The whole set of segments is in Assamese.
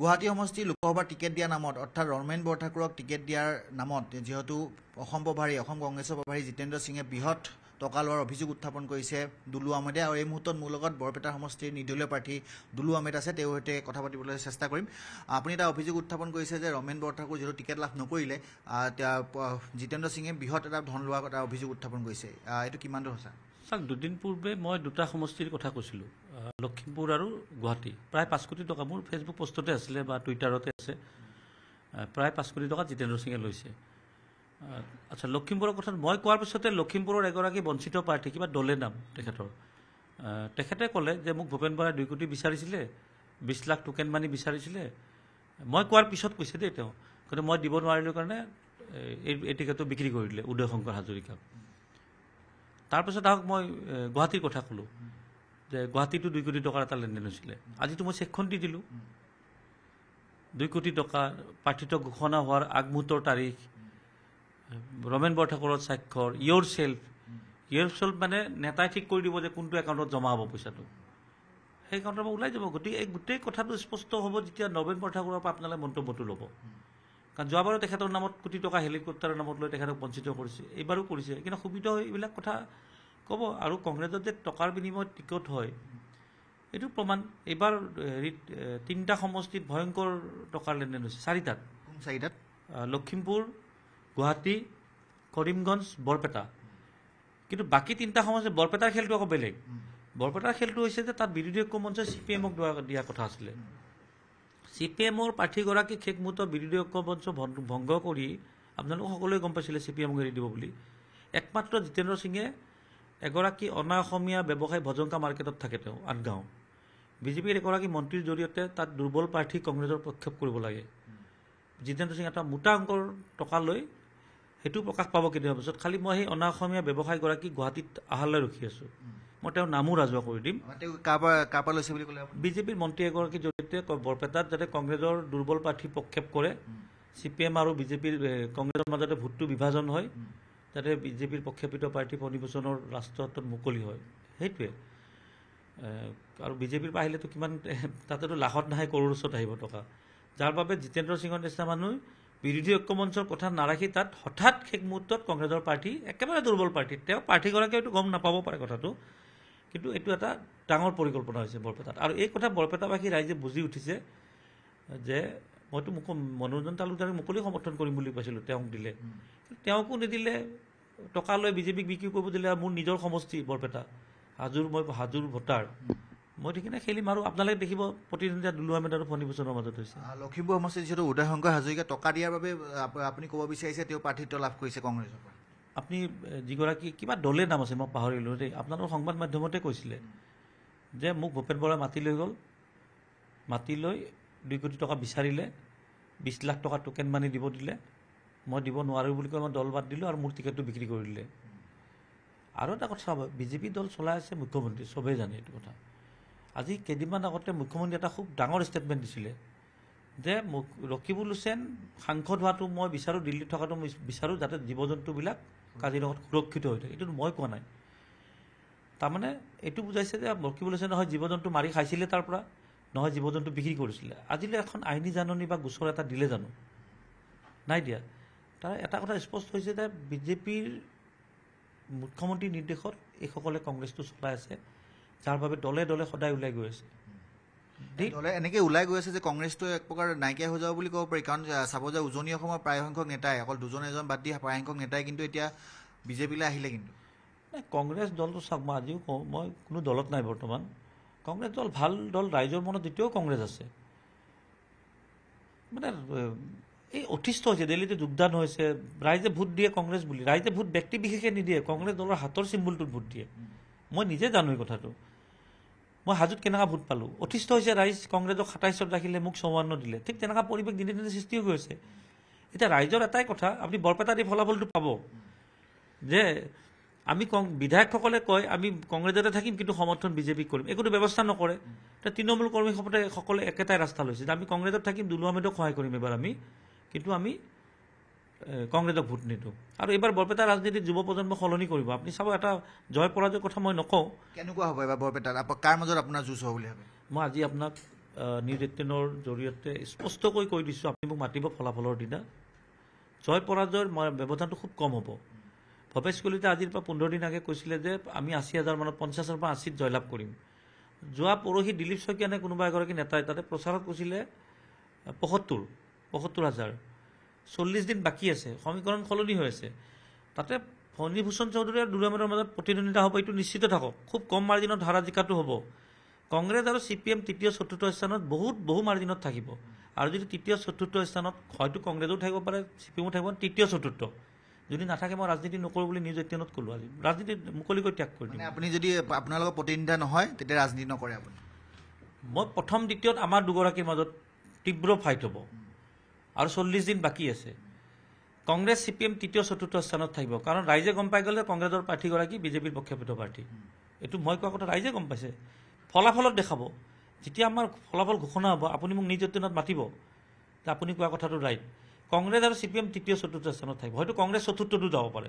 গুৱাহাটী সমষ্টিৰ লোকসভাৰ টিকেট দিয়াৰ নামত অৰ্থাৎ ৰমেন বৰঠাকুৰক টিকেট দিয়াৰ নামত যিহেতু অসম প্ৰভাৰী অসম কংগ্ৰেছৰ প্ৰভাৰী জিতেন্দ্ৰ সিঙে বৃহৎ টকা লোৱাৰ অভিযোগ উত্থাপন কৰিছে দুলু আহমেদে আৰু এই মুহূৰ্তত মোৰ লগত বৰপেটা সমষ্টিৰ নিৰ্দলীয় প্ৰাৰ্থী দুলু আহমেদ আছে তেওঁৰ সৈতে কথা পাতিবলৈ চেষ্টা কৰিম আপুনি এটা অভিযোগ উত্থাপন কৰিছে যে ৰমেন বৰঠাকুৰ যিহেতু টিকেট লাভ নকৰিলে জিতেন্দ্ৰ সিঙে বৃহৎ এটা ধন লোৱাৰ এটা অভিযোগ উত্থাপন কৰিছে এইটো কিমান দূৰ সঁচা চাওক দুদিন পূৰ্বে মই দুটা সমষ্টিৰ কথা কৈছিলোঁ লখিমপুৰ আৰু গুৱাহাটী প্ৰায় পাঁচ কোটি টকা মোৰ ফেচবুক পষ্টতে আছিলে বা টুইটাৰতে আছে প্ৰায় পাঁচ কোটি টকা জিতেন্দ্ৰ সিঙে লৈছে আচ্ছা লখিমপুৰৰ কথা মই কোৱাৰ পিছতে লখিমপুৰৰ এগৰাকী বঞ্চিত প্ৰাৰ্থী কিবা দলে নাম তেখেতৰ তেখেতে ক'লে যে মোক ভূপেন বৰাই দুই কোটি বিচাৰিছিলে বিছ লাখ টোকেন মানি বিচাৰিছিলে মই কোৱাৰ পিছত কৈছে দেই তেওঁ কিন্তু মই দিব নোৱাৰিলোঁ কাৰণে এই টিকেটটো বিক্ৰী কৰি দিলে উদয় শংকৰ হাজৰিকাক তাৰপিছত আহক মই গুৱাহাটীৰ কথা ক'লোঁ যে গুৱাহাটীতো দুই কোটি টকাৰ এটা লেনদেন হৈছিলে আজিতো মই চেকখন দি দিলোঁ দুই কোটি টকা প্ৰাৰ্থিত্ব ঘোষণা হোৱাৰ আগমুহূৰ্তৰ তাৰিখ ৰমেন বৰঠাকুৰৰ স্বাক্ষৰ ইয়ৰ চেল্ফ ইয়ৰ চেল্ফ মানে নেতাই ঠিক কৰি দিব যে কোনটো একাউণ্টত জমা হ'ব পইচাটো সেই একাউণ্টৰ পৰা ওলাই যাব গতিকে এই গোটেই কথাটো স্পষ্ট হ'ব যেতিয়া নবেন বৰঠাকুৰৰ পৰা আপোনালোকে মন্তব্যটো ল'ব কাৰণ যোৱাবাৰো তেখেতৰ নামত কোটি টকা হেলিকপ্টাৰৰ নামত লৈ তেখেতক বঞ্চিত কৰিছে এইবাৰো কৰিছে কিন্তু সুবিধা এইবিলাক কথা ক'ব আৰু কংগ্ৰেছত যে টকাৰ বিনিময়ত টিকট হয় এইটো প্ৰমাণ এইবাৰ হেৰি তিনিটা সমষ্টিত ভয়ংকৰ টকাৰ লেনদেন হৈছে চাৰিটাত চাৰিটাত লখিমপুৰ গুৱাহাটী কৰিমগঞ্জ বৰপেটা কিন্তু বাকী তিনিটা সমষ্টি বৰপেটাৰ খেলটো আকৌ বেলেগ বৰপেটাৰ খেলটো হৈছে যে তাত বিৰোধী ঐক্য মঞ্চই চি পি এমক দিয়া কথা আছিলে চি পি এমৰ প্ৰাৰ্থীগৰাকীক শেষ মুহূৰ্তত বিৰোধী ঐক্য মঞ্চ ভংগ কৰি আপোনালোকে সকলোৱে গম পাইছিলে চি পি এমক এৰি দিব বুলি একমাত্ৰ জিতেন্দ্ৰ সিঙে এগৰাকী অনা অসমীয়া ব্যৱসায়ী ভজংকা মাৰ্কেটত থাকে তেওঁ আঠগাঁও বিজেপিৰ এগৰাকী মন্ত্ৰীৰ জৰিয়তে তাত দুৰ্বল প্ৰাৰ্থী কংগ্ৰেছৰ প্ৰক্ষেপ কৰিব লাগে জিতেন্দ্ৰ সিং এটা মোটা অংকৰ টকা লৈ সেইটো প্ৰকাশ পাব কেতিয়াবা পিছত খালী মই সেই অনা অসমীয়া ব্যৱসায়ীগৰাকী গুৱাহাটীত আহালৈ ৰখি আছোঁ মই তেওঁৰ নামো ৰাজহুৱা কৰি দিম বিজেপিৰ মন্ত্ৰী এগৰাকীৰ জৰিয়তে বৰপেটাত যাতে কংগ্ৰেছৰ দুৰ্বল প্ৰাৰ্থী প্ৰক্ষেপ কৰে চি পি এম আৰু বিজেপিৰ কংগ্ৰেছৰ মাজতে ভোটটো বিভাজন হয় যাতে বিজেপিৰ প্ৰক্ষেপিত প্ৰাৰ্থী ফণীভূষণৰ ৰাষ্ট্ৰত মুকলি হয় সেইটোৱে আৰু বিজেপিৰ পৰা আহিলেতো কিমান তাতেতো লাখত নাহে কৰোৰ ওচৰত আহিব টকা যাৰ বাবে জিতেন্দ্ৰ সিঙৰ নিচিনা মানুহ বিৰোধী ঐক্য মঞ্চৰ কথা নাৰাখি তাত হঠাৎ শেষ মুহূৰ্তত কংগ্ৰেছৰ প্ৰাৰ্থী একেবাৰে দুৰ্বল প্ৰাৰ্থী তেওঁ প্ৰাৰ্থীগৰাকীয়েতো গম নাপাব পাৰে কথাটো কিন্তু এইটো এটা ডাঙৰ পৰিকল্পনা হৈছে বৰপেটাত আৰু এই কথা বৰপেটাবাসী ৰাইজে বুজি উঠিছে যে মইতো মোক মনোৰঞ্জন তালুকদাৰক মুকলি সমৰ্থন কৰিম বুলি কৈছিলোঁ তেওঁক দিলে তেওঁকো নিদিলে টকা লৈ বিজেপিক বিক্ৰী কৰিব দিলে আৰু মোৰ নিজৰ সমষ্টি বৰপেটা হাজোৰ মই হাজোৰ ভোটাৰ মই সেইখিনি খেলিম আৰু আপোনালোকে দেখিব প্ৰতিদ্বন্দ্বিতা দুলুৱা মেট আৰু ফণীভূষণৰ মাজত হৈছে লখিমপুৰ সমষ্টিত যিহেতু উদয় শংকৰ হাজৰিকা টকা দিয়াৰ বাবে আপুনি ক'ব বিচাৰিছে তেওঁ প্ৰাৰ্থিত্ব লাভ কৰিছে কংগ্ৰেছৰ পৰা আপুনি যিগৰাকী কিবা দলে নাম আছে মই পাহৰিলোঁ দেই আপোনালোকৰ সংবাদ মাধ্যমতে কৈছিলে যে মোক ভূপেন বৰাই মাতি লৈ গ'ল মাতি লৈ দুই কোটি টকা বিচাৰিলে বিছ লাখ টকা টোকেন মানি দিব দিলে মই দিব নোৱাৰোঁ বুলি কৈ মই দল বাদ দিলোঁ আৰু মোৰ টিকেটটো বিক্ৰী কৰি দিলে আৰু এটা কথা চাব বিজেপি দল চলাই আছে মুখ্যমন্ত্ৰী চবেই জানে এইটো কথা আজি কেইদিনমান আগতে মুখ্যমন্ত্ৰী এটা খুব ডাঙৰ ষ্টেটমেণ্ট দিছিলে যে মোক ৰকিবুল হুছেন সাংসদ হোৱাটো মই বিচাৰোঁ দিল্লীত থকাটো মই বিচাৰোঁ যাতে জীৱ জন্তুবিলাক কাজিৰঙাত সুৰক্ষিত হৈ থাকে এইটো মই কোৱা নাই তাৰমানে এইটো বুজাইছে যে ৰকিবুল হুছেন নহয় জীৱ জন্তু মাৰি খাইছিলে তাৰ পৰা নহয় জীৱ জন্তু বিক্ৰী কৰিছিলে আজিলৈ এখন আইনী জাননী বা গোচৰ এটা দিলে জানো নাই দিয়া তাৰ এটা কথা স্পষ্ট হৈছে যে বিজেপিৰ মুখ্যমন্ত্ৰীৰ নিৰ্দেশত এইসকলে কংগ্ৰেছটো চলাই আছে যাৰ বাবে দলে দলে সদায় ওলাই গৈ আছে দলে এনেকে ওলাই গৈ আছে যে কংগ্ৰেছটো এক প্ৰকাৰ নাইকিয়া হৈ যাব বুলি ক'ব পাৰি কাৰণ চাব যে উজনি অসমৰ প্ৰায়সংখ্যক নেতাই অকল দুজন এজন বাদ দি প্ৰায়সংখ্যক নেতাই কিন্তু এতিয়া বিজেপিলৈ আহিলে কিন্তু কংগ্ৰেছ দলটো চাওক মই আজিও কওঁ মই কোনো দলত নাই বৰ্তমান কংগ্ৰেছ দল ভাল দল ৰাইজৰ মনত এতিয়াও কংগ্ৰেছ আছে মানে এই অতিষ্ঠ হৈছে দিল্লীতে যোগদান হৈছে ৰাইজে ভোট দিয়ে কংগ্ৰেছ বুলি ৰাইজে ভোট ব্যক্তি বিশেষে নিদিয়ে কংগ্ৰেছ দলৰ হাতৰ চিম্বলটোত ভোট দিয়ে মই নিজে জানো এই কথাটো মই হাজোত কেনেকুৱা ভোট পালোঁ অতিষ্ঠ হৈছে ৰাইজ কংগ্ৰেছক সাতাইছত ৰাখিলে মোক চৌৱন্ন দিলে ঠিক তেনেকুৱা পৰিৱেশ দিনে দিনে সৃষ্টি হৈ গৈছে এতিয়া ৰাইজৰ এটাই কথা আপুনি বৰপেটা দি ফলাফলটো পাব যে আমি কং বিধায়কসকলে কয় আমি কংগ্ৰেছতে থাকিম কিন্তু সমৰ্থন বিজেপিক কৰিম একোতো ব্যৱস্থা নকৰে তৃণমূল কৰ্মীসকলে সকলোৱে একেটাই ৰাস্তা লৈছে যে আমি কংগ্ৰেছত থাকিম দুলু আহমেদক সহায় কৰিম এবাৰ আমি কিন্তু আমি কংগ্ৰেছক ভোট নিদিওঁ আৰু এইবাৰ বৰপেটা ৰাজনীতিত যুৱ প্ৰজন্ম সলনি কৰিব আপুনি চাব এটা জয় পৰাজয়ৰ কথা মই নকওঁ কেনেকুৱা হ'ব এইবাৰ বৰপেটাত কাৰ মাজত আপোনাৰ যুঁজ হ'ব বুলি ভাবে মই আজি আপোনাক নিউজ এইটিনৰ জৰিয়তে স্পষ্টকৈ কৈ দিছোঁ আপুনি মোক মাতিব ফলাফলৰ দিনা জয় পৰাজয়ৰ মই ব্যৱধানটো খুব কম হ'ব ভৱেশ কলিতা আজিৰ পৰা পোন্ধৰ দিন আগে কৈছিলে যে আমি আশী হাজাৰ মানত পঞ্চাছৰ পৰা আশীত জয়লাভ কৰিম যোৱা পৰহি দিলীপ শইকীয়া নে কোনোবা এগৰাকী নেতাই তাতে প্ৰচাৰত কৈছিলে পঁসত্তৰ পঁয়সত্তৰ হাজাৰ চল্লিছ দিন বাকী আছে সমীকৰণ সলনি হৈ আছে তাতে ফণীভূষণ চৌধুৰী আৰু দুৰামৰ মাজত প্ৰতিদ্বন্দ্বিতা হ'ব এইটো নিশ্চিত থাকক খুব কম মাৰ্জিনত ধাৰা জিকাটো হ'ব কংগ্ৰেছ আৰু চি পি এম তৃতীয় চতুৰ্থ স্থানত বহুত বহু মাৰ্জিনত থাকিব আৰু যদি তৃতীয় চতুৰ্থ স্থানত হয়তো কংগ্ৰেছো থাকিব পাৰে চি পি এমো থাকিব পাৰে তৃতীয় চতুৰ্থ যদি নাথাকে মই ৰাজনীতি নকৰোঁ বুলি নিউজ এইটিনত ক'লোঁ আজি ৰাজনীতি মুকলিকৈ ত্যাগ কৰি দিম আপুনি যদি আপোনালোকৰ প্ৰতিনিধিতা নহয় তেতিয়া ৰাজনীতি নকৰে আপুনি মই প্ৰথম দ্বিতীয়ত আমাৰ দুগৰাকীৰ মাজত তীব্ৰ ফাইট হ'ব আৰু চল্লিছ দিন বাকী আছে কংগ্ৰেছ চি পি এম তৃতীয় চতুৰ্থ স্থানত থাকিব কাৰণ ৰাইজে গম পাই গ'লে কংগ্ৰেছৰ প্ৰাৰ্থীগৰাকী বিজেপিৰ পক্ষপিত প্ৰাৰ্থী এইটো মই কোৱা কথা ৰাইজে গম পাইছে ফলাফলত দেখাব যেতিয়া আমাৰ ফলাফল ঘোষণা হ'ব আপুনি মোক নিজৰ দিনত মাতিব আপুনি কোৱা কথাটো ৰাইট কংগ্ৰেছ আৰু চি পি এম তৃতীয় চতুৰ্থ স্থানত থাকিব হয়তো কংগ্ৰেছ চতুৰ্থটো যাব পাৰে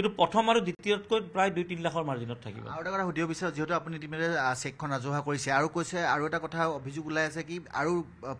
কিন্তু প্ৰথম আৰু দ্বিতীয়তকৈ প্ৰায় দুই তিনি লাখৰ মাৰ্জিনত থাকিব আৰু এটা কথা সুধিব বিচাৰোঁ যিহেতু আপুনি ইতিমধ্যে চেকখন ৰাজহুৱা কৰিছে আৰু কৈছে আৰু এটা কথা অভিযোগ ওলাই আছে কি আৰু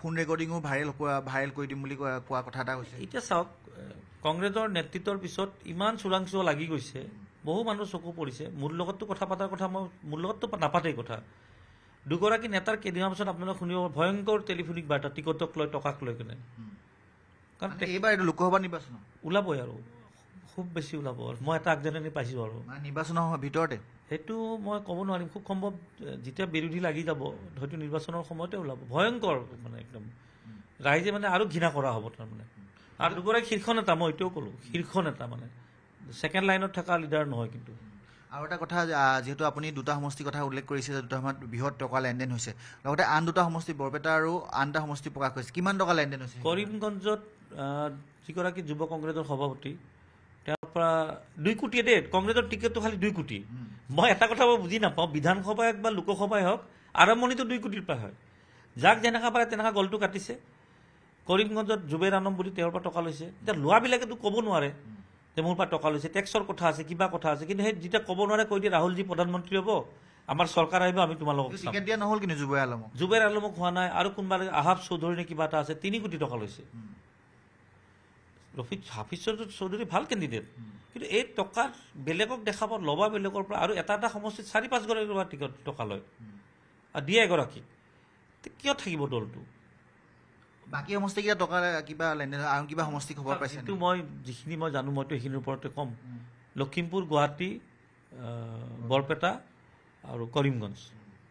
ফোন ৰেকৰ্ডিঙো ভাইৰেল ভাইৰেল কৰি দিম বুলি কোৱা কথা এটা কৈছে এতিয়া চাওক কংগ্ৰেছৰ নেতৃত্বৰ পিছত ইমান চোৰাং চোৰাংচোৱা লাগি গৈছে বহু মানুহ চকু পৰিছে মোৰ লগততো কথা পতাৰ কথা মই মোৰ লগততো নাপাতেই কথা দুগৰাকী নেতাৰ কেইদিনমান পিছত আপোনালোকে শুনিব ভয়ংকৰ টেলিফোনিক বাৰ্তা টিকটক লৈ টকাক লৈ কেনে কাৰণ এইবাৰ লোকসভা নিৰ্বাচন ওলাবই আৰু খুব বেছি ওলাব মই এটা আগজনে পাইছো আৰু নিৰ্বাচনৰ ভিতৰতে সেইটো মই ক'ব নোৱাৰিম খুব সম্ভৱ যেতিয়া বিৰোধী লাগি যাব হয়তো নিৰ্বাচনৰ সময়তে ওলাব ভয়ংকৰ মানে একদম ৰাইজে মানে আৰু ঘৃণা কৰা হ'ব তাৰমানে আৰু দুগৰাকী শীৰ্ষ নেতা মই এইটোও ক'লো শীৰ্ষ নেতা মানে ছেকেণ্ড লাইনত থকা লিডাৰ নহয় কিন্তু আৰু এটা কথা যিহেতু আপুনি দুটা সমষ্টিৰ কথা উল্লেখ কৰিছে যে দুটা সময়ত বৃহৎ টকা লেনদেন হৈছে লগতে আন দুটা সমষ্টি বৰপেটা আৰু আন এটা সমষ্টি প্ৰকাশ কৰিছে কিমান টকা লেনদেন হৈছে কৰিমগঞ্জত যিগৰাকী যুৱ কংগ্ৰেছৰ সভাপতি দুই কোটিয়ে দেই কংগ্ৰেছৰ টিকেটটো খালী দুই কোটি মই এটা কথা মই বুজি নাপাওঁ বিধানসভাই হওক বা লোকসভাই হওক আৰম্ভণিটো দুই কোটিৰ পৰা হয় যাক যেনেকুৱা পাৰে তেনেকুৱা গলটো কাটিছে কৰিমগঞ্জত জুবেৰ আনম বুলি তেওঁৰ পৰা টকা লৈছে এতিয়া লোৱাবিলাকেতো ক'ব নোৱাৰে যে মোৰ পৰা টকা লৈছে টেক্সৰ কথা আছে কিবা কথা আছে কিন্তু সেই যেতিয়া ক'ব নোৱাৰে কৈ দিয়ে ৰাহুলজী প্ৰধানমন্ত্ৰী হ'ব আমাৰ চৰকাৰ আহিব আমি তোমালোকক নহ'ল কিন্তু জুবেৰ আলমক হোৱা নাই আৰু কোনোবা আহাব চৌধুৰী কিবা এটা আছে তিনি কোটি টকা লৈছে ৰফিক হাফিজৰ চৌধুৰী ভাল কেণ্ডিডেট কিন্তু এই টকা বেলেগক দেখাব ল'বা বেলেগৰ পৰা আৰু এটা এটা সমষ্টিত চাৰি পাঁচগৰাকী ল'বা টিকট টকা লয় আৰু দিয়ে এগৰাকীক কিয় থাকিব দলটো বাকী সমষ্টিকেইটা টকা কিবা লেনদেন আৰু কিবা সমষ্টি খবৰ পাইছে সেইটো মই যিখিনি মই জানো মইতো সেইখিনিৰ ওপৰতে ক'ম লখিমপুৰ গুৱাহাটী বৰপেটা আৰু কৰিমগঞ্জ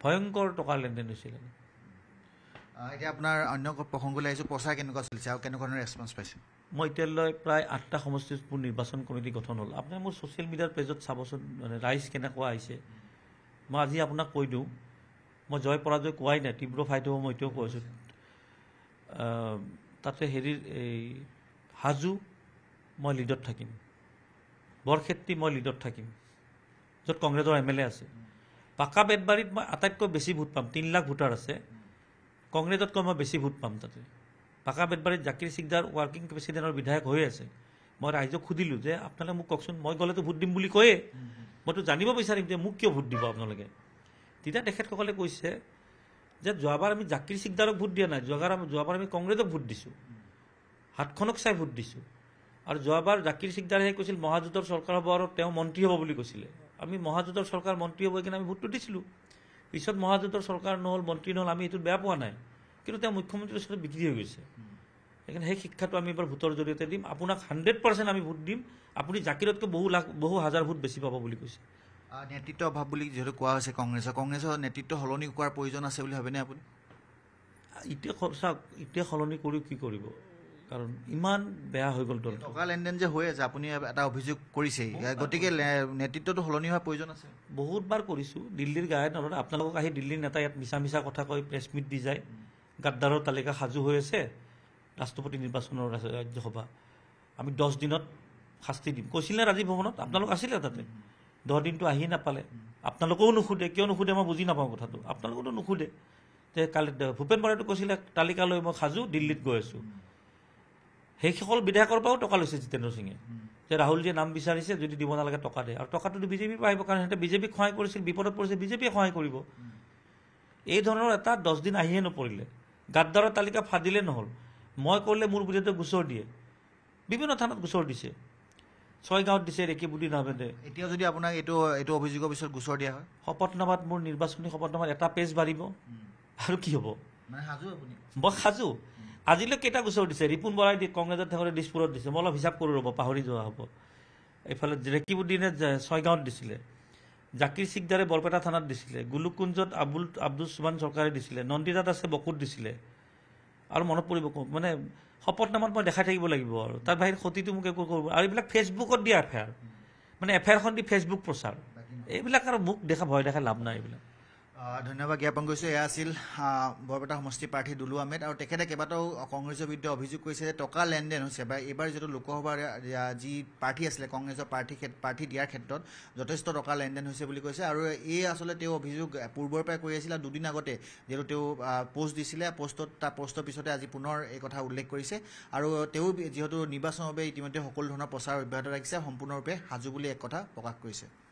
ভয়ংকৰ টকাৰ লেনদেন হৈছিলে এতিয়া আপোনাৰ অন্য প্ৰসংগলৈ আহিছোঁ প্ৰচাৰ কেনেকুৱা চলিছে আৰু কেনেকুৱা ধৰণৰ ৰেছপন্স পাইছে মই এতিয়ালৈ প্ৰায় আঠটা সমষ্টিত মোৰ নিৰ্বাচন কমিটি গঠন হ'ল আপোনাৰ মোৰ ছ'চিয়েল মিডিয়াৰ পেজত চাবচোন মানে ৰাইজ কেনেকুৱা আহিছে মই আজি আপোনাক কৈ দিওঁ মই জয় পৰাজয় কোৱাই নাই তীব্ৰ ফাইট হ'ব মই এতিয়াও কৈ আছোঁ তাতে হেৰিৰ এই হাজো মই লীডত থাকিম বৰক্ষেত্ৰি মই লীডত থাকিম য'ত কংগ্ৰেছৰ এম এল এ আছে পাকা বেটবাৰীত মই আটাইতকৈ বেছি ভোট পাম তিনি লাখ ভোটাৰ আছে কংগ্ৰেছতকৈ মই বেছি ভোট পাম তাতে পাকা বেটবাৰীত জাকিৰ চিকদাৰ ৱৰ্কিং প্ৰেচিডেণ্টৰ বিধায়ক হৈ আছে মই ৰাইজক সুধিলোঁ যে আপোনালোকে মোক কওকচোন মই গ'লেতো ভোট দিম বুলি কয়ে মইতো জানিব বিচাৰিম যে মোক কিয় ভোট দিব আপোনালোকে তেতিয়া তেখেতসকলে কৈছে যে যোৱাবাৰ আমি জাকিৰ চিকদাৰক ভোট দিয়া নাই যোৱাবাৰ আমি যোৱাবাৰ আমি কংগ্ৰেছক ভোট দিছোঁ হাতখনক চাই ভোট দিছোঁ আৰু যোৱাবাৰ জাকিৰ চিকদাৰে কৈছিল মহাজোঁটৰ চৰকাৰ হ'ব আৰু তেওঁ মন্ত্ৰী হ'ব বুলি কৈছিলে আমি মহাজোঁটৰ চৰকাৰ মন্ত্ৰী হ'ব কিনে আমি ভোটটো দিছিলোঁ পিছত মহাজোঁটৰ চৰকাৰ নহ'ল মন্ত্ৰী নহ'ল আমি এইটোত বেয়া পোৱা নাই কিন্তু তেওঁ মুখ্যমন্ত্ৰীৰ ওচৰত বিক্ৰী হৈ গৈছে সেইকাৰণে সেই শিক্ষাটো আমি এবাৰ ভোটৰ জৰিয়তে দিম আপোনাক হাণ্ড্ৰেড পাৰ্চেণ্ট আমি ভোট দিম আপুনি জাকিৰতকৈ বহু লাখ বহু হাজাৰ ভোট বেছি পাব বুলি কৈছে নেতৃত্ব অভাৱ বুলি যিহেতু কোৱা হৈছে কংগ্ৰেছৰ কংগ্ৰেছৰ নেতৃত্ব সলনি কৰাৰ প্ৰয়োজন আছে বুলি ভাবেনে আপুনি এতিয়া চাওক এতিয়া সলনি কৰি কি কৰিব কাৰণ ইমান বেয়া হৈ গ'ল দল টকা লেনদেন যে হৈ আছে আপুনি এটা অভিযোগ কৰিছেই গতিকে নেতৃত্বটো সলনি হোৱাৰ প্ৰয়োজন আছে বহুতবাৰ কৰিছোঁ দিল্লীৰ গায়নত আপোনালোকক আহি দিল্লীৰ নেতা ইয়াত মিছা মিছা কথা কৈ প্ৰেছ মিট দি যায় গাদ্দাৰৰ তালিকা সাজু হৈ আছে ৰাষ্ট্ৰপতি নিৰ্বাচনৰ ৰাজ্যসভা আমি দহ দিনত শাস্তি দিম কৈছিলে ৰাজীৱ ভৱনত আপোনালোক আছিলে তাতে দহ দিনটো আহি নাপালে আপোনালোকেও নুসোধে কিয় নুসুধে মই বুজি নাপাওঁ কথাটো আপোনালোকেতো নুসুধে যে কালি ভূপেন বৰাটো কৈছিলে তালিকা লৈ মই সাজু দিল্লীত গৈ আছোঁ সেইসকল বিধায়কৰ পৰাও টকা লৈছে জিতেন্দ্ৰ সিঙে যে ৰাহুলজীয়ে নাম বিচাৰিছে যদি দিব নালাগে টকা দে আৰু টকাটোতো বিজেপিৰ পৰা আহিব কাৰণ সিহঁতে বিজেপিক সহায় কৰিছিল বিপদত পৰিছিল বিজেপিয়ে সহায় কৰিব এই ধৰণৰ এটা দহদিন আহিয়ে নপৰিলে গাদ্দাৰৰ তালিকা ফাদিলে নহ'ল মই কৰিলে মোৰ বুলিয়েতো গোচৰ দিয়ে বিভিন্ন থানাত গোচৰ দিছে ছয় গাঁৱত দিছে ৰেকি বুদ্ধি নাভে এতিয়া যদি আপোনাক এইটো এইটো অভিযোগৰ পিছত গোচৰ দিয়া হয় শপতনামাত মোৰ নিৰ্বাচনী শপতনামাত এটা পেজ বাঢ়িব আৰু কি হ'ব মই সাজু আজিলৈ কেইটা গোচৰ দিছে ৰিপুণ বৰাই দি কংগ্ৰেছত থাকোঁতে দিছপুৰত দিছে মই অলপ হিচাপ কৰি ৰ'ব পাহৰি যোৱা হ'ব এইফালে ৰেকিব উদ্দিনে ছয়গাঁৱত দিছিলে জাকিৰ চিকদাৰে বৰপেটা থানাত দিছিলে গুলুকুঞ্জত আবুল আব্দুল চুমান চৰকাৰে দিছিলে নন্দিতা দাসে বকুত দিছিলে আৰু মনত পৰিব মানে শপতনামাত মই দেখাই থাকিব লাগিব আৰু তাৰ বাহিৰে সতীটো মোক একো কৰিব আৰু এইবিলাক ফেচবুকত দিয়া এফেয়াৰ মানে এফেয়াৰখন দি ফেচবুক প্ৰচাৰ এইবিলাক আৰু মোক দেখা ভয় দেখা লাভ নাই এইবিলাক ধন্যবাদ জ্ঞাপন কৰিছোঁ এয়া আছিল বৰপেটা সমষ্টিৰ প্ৰাৰ্থী দুলু আহমেদ আৰু তেখেতে কেইবাটাও কংগ্ৰেছৰ বিৰুদ্ধে অভিযোগ কৰিছে যে টকা লেনদেন হৈছে বা এইবাৰ যিটো লোকসভাৰ যি প্ৰাৰ্থী আছিলে কংগ্ৰেছৰ প্ৰাৰ্থী প্ৰাৰ্থী দিয়াৰ ক্ষেত্ৰত যথেষ্ট টকা লেনদেন হৈছে বুলি কৈছে আৰু এই আচলতে তেওঁ অভিযোগ পূৰ্বৰ পৰাই কৰি আছিল আৰু দুদিন আগতে যিহেতু তেওঁ পোষ্ট দিছিলে পোষ্টত তাৰ পোষ্টৰ পিছতে আজি পুনৰ এই কথা উল্লেখ কৰিছে আৰু তেওঁ যিহেতু নিৰ্বাচনৰ বাবে ইতিমধ্যে সকলো ধৰণৰ প্ৰচাৰ অব্যাহত ৰাখিছে সম্পূৰ্ণৰূপে সাজু বুলি এক কথা প্ৰকাশ কৰিছে